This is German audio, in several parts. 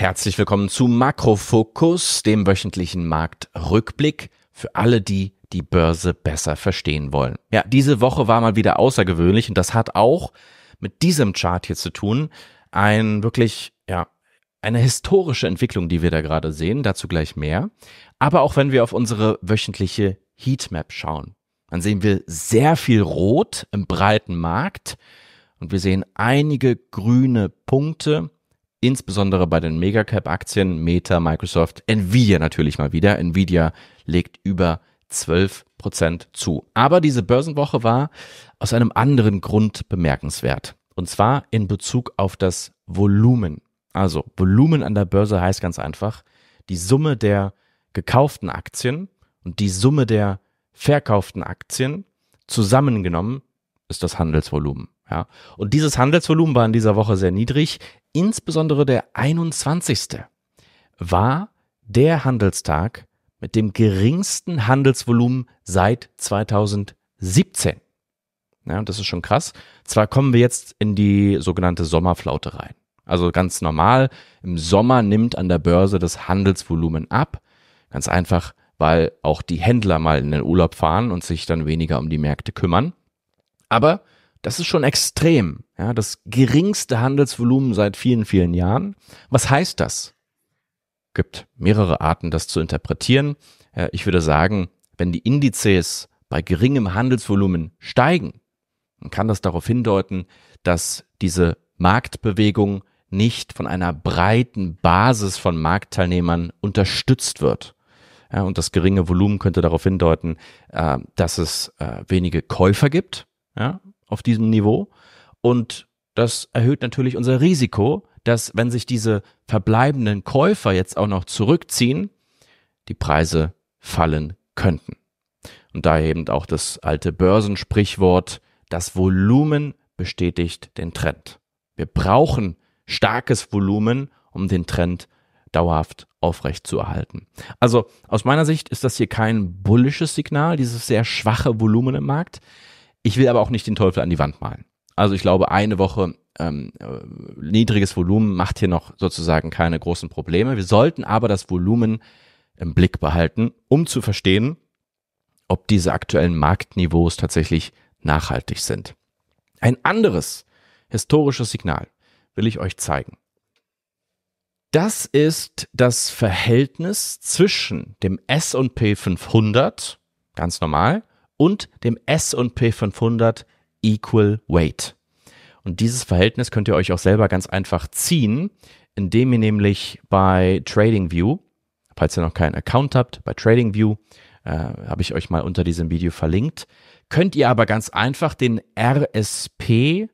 Herzlich willkommen zu Makrofokus, dem wöchentlichen Marktrückblick für alle, die die Börse besser verstehen wollen. Ja, diese Woche war mal wieder außergewöhnlich und das hat auch mit diesem Chart hier zu tun. Ein wirklich, ja, eine historische Entwicklung, die wir da gerade sehen, dazu gleich mehr. Aber auch wenn wir auf unsere wöchentliche Heatmap schauen, dann sehen wir sehr viel Rot im breiten Markt und wir sehen einige grüne Punkte insbesondere bei den Megacap-Aktien, Meta, Microsoft, Nvidia natürlich mal wieder. Nvidia legt über 12 Prozent zu. Aber diese Börsenwoche war aus einem anderen Grund bemerkenswert. Und zwar in Bezug auf das Volumen. Also Volumen an der Börse heißt ganz einfach die Summe der gekauften Aktien und die Summe der verkauften Aktien zusammengenommen ist das Handelsvolumen. Ja. Und dieses Handelsvolumen war in dieser Woche sehr niedrig. Insbesondere der 21. war der Handelstag mit dem geringsten Handelsvolumen seit 2017. Ja, und das ist schon krass. Zwar kommen wir jetzt in die sogenannte Sommerflaute rein. Also ganz normal, im Sommer nimmt an der Börse das Handelsvolumen ab. Ganz einfach, weil auch die Händler mal in den Urlaub fahren und sich dann weniger um die Märkte kümmern. Aber das ist schon extrem. Ja, das geringste Handelsvolumen seit vielen, vielen Jahren. Was heißt das? Gibt mehrere Arten, das zu interpretieren. Äh, ich würde sagen, wenn die Indizes bei geringem Handelsvolumen steigen, dann kann das darauf hindeuten, dass diese Marktbewegung nicht von einer breiten Basis von Marktteilnehmern unterstützt wird. Ja, und das geringe Volumen könnte darauf hindeuten, äh, dass es äh, wenige Käufer gibt. Ja? auf diesem Niveau. Und das erhöht natürlich unser Risiko, dass wenn sich diese verbleibenden Käufer jetzt auch noch zurückziehen, die Preise fallen könnten. Und daher eben auch das alte Börsensprichwort, das Volumen bestätigt den Trend. Wir brauchen starkes Volumen, um den Trend dauerhaft aufrechtzuerhalten. Also aus meiner Sicht ist das hier kein bullisches Signal, dieses sehr schwache Volumen im Markt. Ich will aber auch nicht den Teufel an die Wand malen. Also ich glaube, eine Woche ähm, äh, niedriges Volumen macht hier noch sozusagen keine großen Probleme. Wir sollten aber das Volumen im Blick behalten, um zu verstehen, ob diese aktuellen Marktniveaus tatsächlich nachhaltig sind. Ein anderes historisches Signal will ich euch zeigen. Das ist das Verhältnis zwischen dem S&P 500, ganz normal, und dem S&P 500 Equal Weight. Und dieses Verhältnis könnt ihr euch auch selber ganz einfach ziehen, indem ihr nämlich bei TradingView, falls ihr noch keinen Account habt, bei TradingView, äh, habe ich euch mal unter diesem Video verlinkt, könnt ihr aber ganz einfach den RSP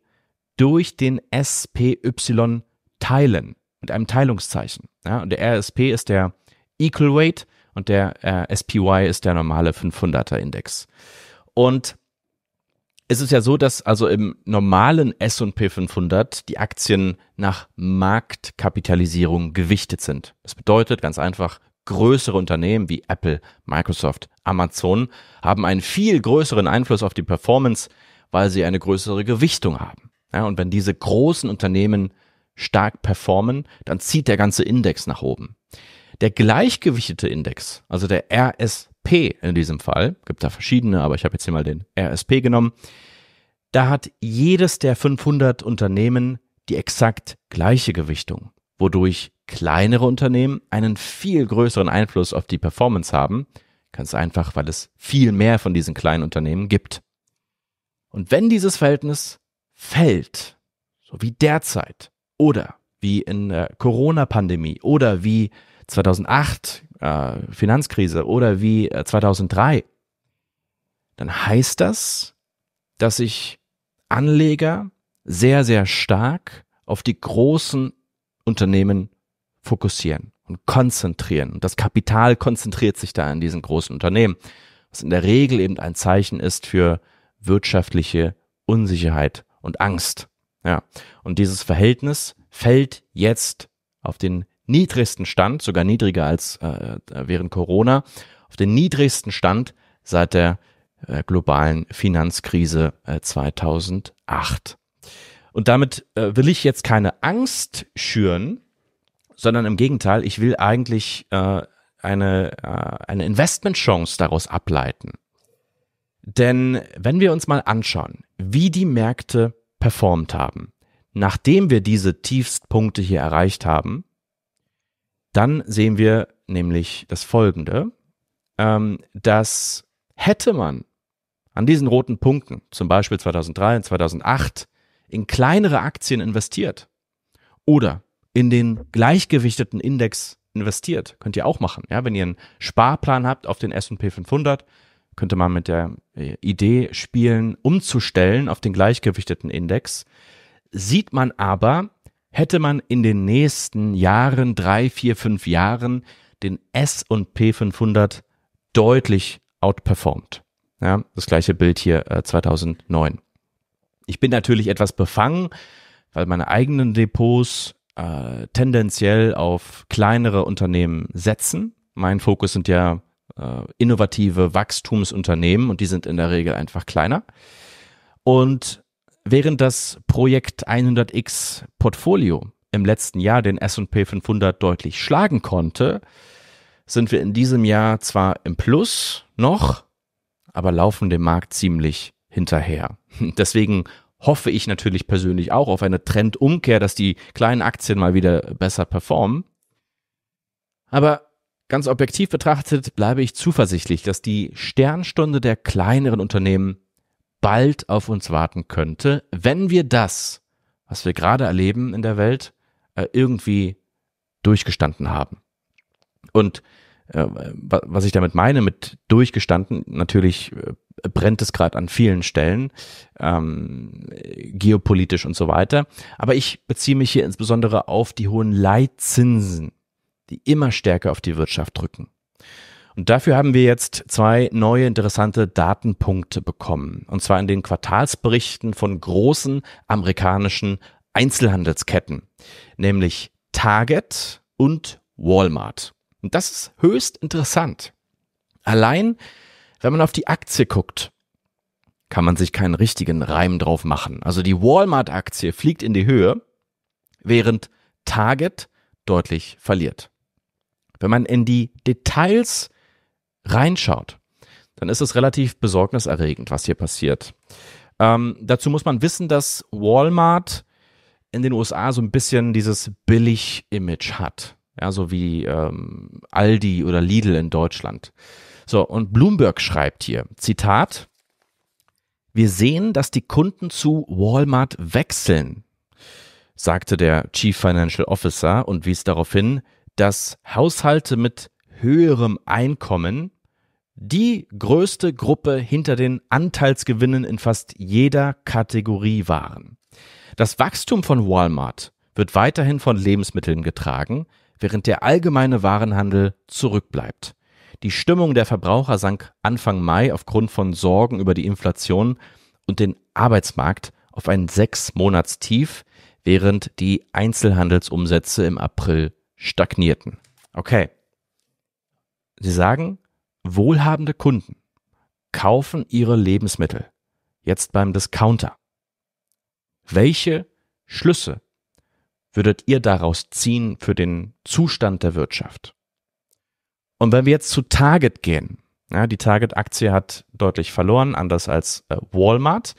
durch den SPY teilen mit einem Teilungszeichen. Ja, und der RSP ist der Equal Weight und der äh, SPY ist der normale 500er Index. Und es ist ja so, dass also im normalen S&P 500 die Aktien nach Marktkapitalisierung gewichtet sind. Das bedeutet ganz einfach, größere Unternehmen wie Apple, Microsoft, Amazon haben einen viel größeren Einfluss auf die Performance, weil sie eine größere Gewichtung haben. Ja, und wenn diese großen Unternehmen stark performen, dann zieht der ganze Index nach oben. Der gleichgewichtete Index, also der RSP in diesem Fall, gibt da verschiedene, aber ich habe jetzt hier mal den RSP genommen, da hat jedes der 500 Unternehmen die exakt gleiche Gewichtung, wodurch kleinere Unternehmen einen viel größeren Einfluss auf die Performance haben, ganz einfach, weil es viel mehr von diesen kleinen Unternehmen gibt. Und wenn dieses Verhältnis fällt, so wie derzeit oder wie in der Corona-Pandemie oder wie 2008 äh, Finanzkrise oder wie äh, 2003, dann heißt das, dass sich Anleger sehr, sehr stark auf die großen Unternehmen fokussieren und konzentrieren. Und das Kapital konzentriert sich da in diesen großen Unternehmen, was in der Regel eben ein Zeichen ist für wirtschaftliche Unsicherheit und Angst. Ja. Und dieses Verhältnis fällt jetzt auf den niedrigsten Stand, sogar niedriger als äh, äh, während Corona, auf den niedrigsten Stand seit der äh, globalen Finanzkrise äh, 2008. Und damit äh, will ich jetzt keine Angst schüren, sondern im Gegenteil, ich will eigentlich äh, eine, äh, eine Investmentchance daraus ableiten. Denn wenn wir uns mal anschauen, wie die Märkte performt haben, nachdem wir diese Tiefstpunkte hier erreicht haben, dann sehen wir nämlich das Folgende, ähm, dass hätte man an diesen roten Punkten, zum Beispiel 2003 und 2008, in kleinere Aktien investiert oder in den gleichgewichteten Index investiert, könnt ihr auch machen. Ja, wenn ihr einen Sparplan habt auf den S&P 500, könnte man mit der äh, Idee spielen, umzustellen auf den gleichgewichteten Index. Sieht man aber, hätte man in den nächsten Jahren, drei, vier, fünf Jahren, den S&P 500 deutlich outperformed. Ja, das gleiche Bild hier äh, 2009. Ich bin natürlich etwas befangen, weil meine eigenen Depots äh, tendenziell auf kleinere Unternehmen setzen. Mein Fokus sind ja äh, innovative Wachstumsunternehmen und die sind in der Regel einfach kleiner. Und Während das Projekt 100x Portfolio im letzten Jahr den SP 500 deutlich schlagen konnte, sind wir in diesem Jahr zwar im Plus noch, aber laufen dem Markt ziemlich hinterher. Deswegen hoffe ich natürlich persönlich auch auf eine Trendumkehr, dass die kleinen Aktien mal wieder besser performen. Aber ganz objektiv betrachtet bleibe ich zuversichtlich, dass die Sternstunde der kleineren Unternehmen bald auf uns warten könnte, wenn wir das, was wir gerade erleben in der Welt, äh, irgendwie durchgestanden haben. Und äh, was ich damit meine, mit durchgestanden, natürlich äh, brennt es gerade an vielen Stellen, ähm, geopolitisch und so weiter. Aber ich beziehe mich hier insbesondere auf die hohen Leitzinsen, die immer stärker auf die Wirtschaft drücken. Und dafür haben wir jetzt zwei neue interessante Datenpunkte bekommen. Und zwar in den Quartalsberichten von großen amerikanischen Einzelhandelsketten, nämlich Target und Walmart. Und das ist höchst interessant. Allein, wenn man auf die Aktie guckt, kann man sich keinen richtigen Reim drauf machen. Also die Walmart-Aktie fliegt in die Höhe, während Target deutlich verliert. Wenn man in die Details reinschaut, dann ist es relativ besorgniserregend, was hier passiert. Ähm, dazu muss man wissen, dass Walmart in den USA so ein bisschen dieses Billig-Image hat. Ja, so wie ähm, Aldi oder Lidl in Deutschland. So, und Bloomberg schreibt hier, Zitat, wir sehen, dass die Kunden zu Walmart wechseln, sagte der Chief Financial Officer und wies darauf hin, dass Haushalte mit höherem Einkommen die größte Gruppe hinter den Anteilsgewinnen in fast jeder Kategorie waren. Das Wachstum von Walmart wird weiterhin von Lebensmitteln getragen, während der allgemeine Warenhandel zurückbleibt. Die Stimmung der Verbraucher sank Anfang Mai aufgrund von Sorgen über die Inflation und den Arbeitsmarkt auf ein Sechsmonatstief, während die Einzelhandelsumsätze im April stagnierten. Okay. Sie sagen, Wohlhabende Kunden kaufen ihre Lebensmittel jetzt beim Discounter. Welche Schlüsse würdet ihr daraus ziehen für den Zustand der Wirtschaft? Und wenn wir jetzt zu Target gehen, ja, die Target-Aktie hat deutlich verloren, anders als äh, Walmart.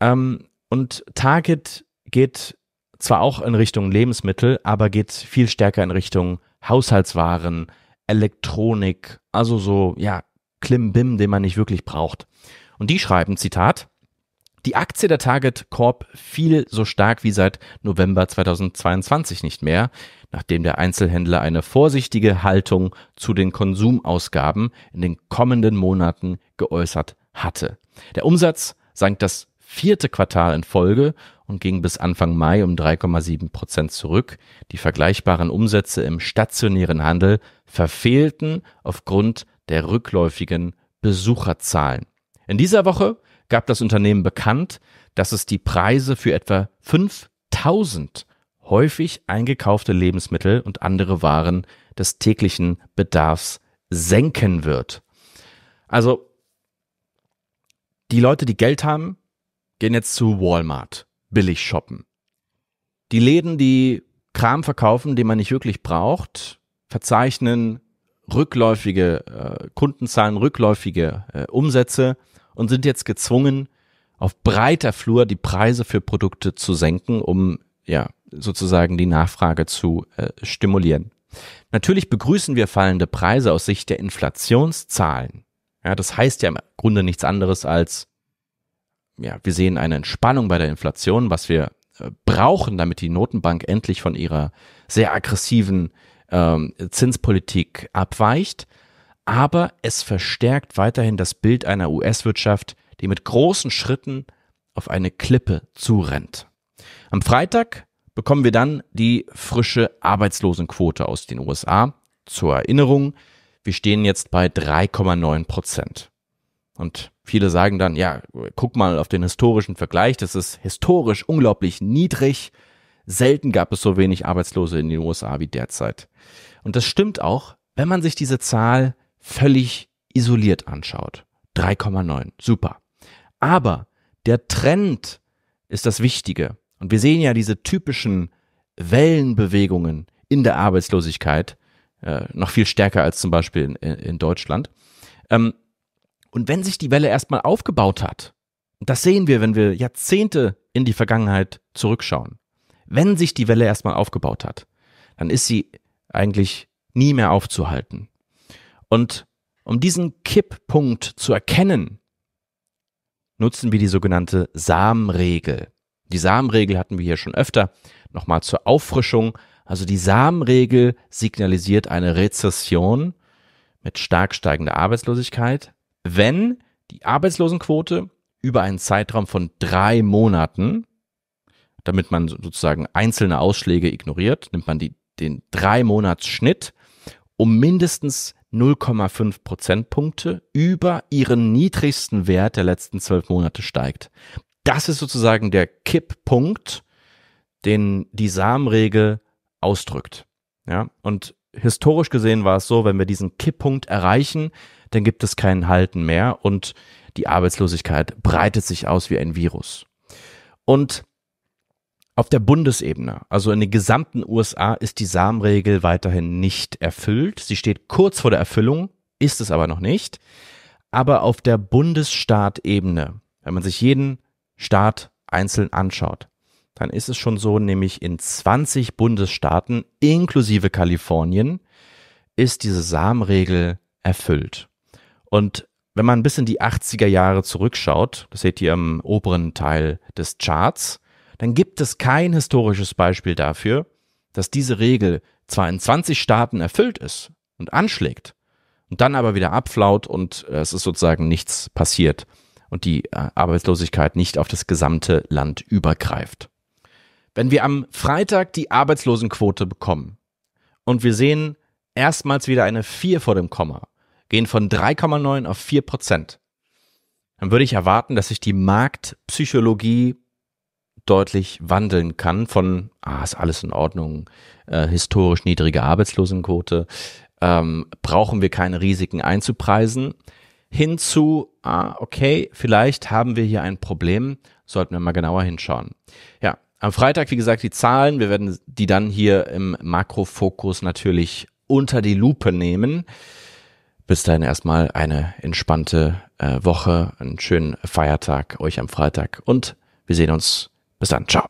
Ähm, und Target geht zwar auch in Richtung Lebensmittel, aber geht viel stärker in Richtung Haushaltswaren, Elektronik, also so, ja, Klimbim, den man nicht wirklich braucht. Und die schreiben, Zitat, die Aktie der Target Corp fiel so stark wie seit November 2022 nicht mehr, nachdem der Einzelhändler eine vorsichtige Haltung zu den Konsumausgaben in den kommenden Monaten geäußert hatte. Der Umsatz sank das vierte Quartal in Folge und ging bis Anfang Mai um 3,7 Prozent zurück. Die vergleichbaren Umsätze im stationären Handel verfehlten aufgrund der rückläufigen Besucherzahlen. In dieser Woche gab das Unternehmen bekannt, dass es die Preise für etwa 5000 häufig eingekaufte Lebensmittel und andere Waren des täglichen Bedarfs senken wird. Also die Leute, die Geld haben, gehen jetzt zu Walmart, billig shoppen. Die Läden, die Kram verkaufen, den man nicht wirklich braucht, verzeichnen rückläufige äh, Kundenzahlen, rückläufige äh, Umsätze und sind jetzt gezwungen, auf breiter Flur die Preise für Produkte zu senken, um ja sozusagen die Nachfrage zu äh, stimulieren. Natürlich begrüßen wir fallende Preise aus Sicht der Inflationszahlen. Ja, das heißt ja im Grunde nichts anderes als ja, wir sehen eine Entspannung bei der Inflation, was wir äh, brauchen, damit die Notenbank endlich von ihrer sehr aggressiven ähm, Zinspolitik abweicht. Aber es verstärkt weiterhin das Bild einer US-Wirtschaft, die mit großen Schritten auf eine Klippe zurennt. Am Freitag bekommen wir dann die frische Arbeitslosenquote aus den USA. Zur Erinnerung, wir stehen jetzt bei 3,9 Prozent. Und viele sagen dann, ja, guck mal auf den historischen Vergleich, das ist historisch unglaublich niedrig. Selten gab es so wenig Arbeitslose in den USA wie derzeit. Und das stimmt auch, wenn man sich diese Zahl völlig isoliert anschaut. 3,9, super. Aber der Trend ist das Wichtige. Und wir sehen ja diese typischen Wellenbewegungen in der Arbeitslosigkeit, äh, noch viel stärker als zum Beispiel in, in Deutschland. Ähm, und wenn sich die Welle erstmal aufgebaut hat, das sehen wir, wenn wir Jahrzehnte in die Vergangenheit zurückschauen, wenn sich die Welle erstmal aufgebaut hat, dann ist sie eigentlich nie mehr aufzuhalten. Und um diesen Kipppunkt zu erkennen, nutzen wir die sogenannte Samenregel. Die Samenregel hatten wir hier schon öfter. Nochmal zur Auffrischung. Also die Samenregel signalisiert eine Rezession mit stark steigender Arbeitslosigkeit, wenn die Arbeitslosenquote über einen Zeitraum von drei Monaten, damit man sozusagen einzelne Ausschläge ignoriert, nimmt man die, den drei Monats Schnitt um mindestens 0,5 Prozentpunkte über ihren niedrigsten Wert der letzten zwölf Monate steigt. Das ist sozusagen der Kipppunkt, den die Samenregel ausdrückt. Ja, und historisch gesehen war es so, wenn wir diesen Kipppunkt erreichen, dann gibt es kein Halten mehr und die Arbeitslosigkeit breitet sich aus wie ein Virus. Und auf der Bundesebene, also in den gesamten USA, ist die Samenregel weiterhin nicht erfüllt. Sie steht kurz vor der Erfüllung, ist es aber noch nicht. Aber auf der Bundesstaatebene, wenn man sich jeden Staat einzeln anschaut, dann ist es schon so, nämlich in 20 Bundesstaaten inklusive Kalifornien ist diese Samenregel erfüllt. Und wenn man bis in die 80er Jahre zurückschaut, das seht ihr im oberen Teil des Charts, dann gibt es kein historisches Beispiel dafür, dass diese Regel zwar in 20 Staaten erfüllt ist und anschlägt und dann aber wieder abflaut und äh, es ist sozusagen nichts passiert und die äh, Arbeitslosigkeit nicht auf das gesamte Land übergreift. Wenn wir am Freitag die Arbeitslosenquote bekommen und wir sehen erstmals wieder eine 4 vor dem Komma gehen von 3,9 auf 4 Prozent, dann würde ich erwarten, dass sich die Marktpsychologie deutlich wandeln kann von, ah, ist alles in Ordnung, äh, historisch niedrige Arbeitslosenquote, ähm, brauchen wir keine Risiken einzupreisen, hinzu, ah, okay, vielleicht haben wir hier ein Problem, sollten wir mal genauer hinschauen. Ja, am Freitag, wie gesagt, die Zahlen, wir werden die dann hier im Makrofokus natürlich unter die Lupe nehmen. Bis dahin erstmal eine entspannte äh, Woche, einen schönen Feiertag euch am Freitag und wir sehen uns. Bis dann. Ciao.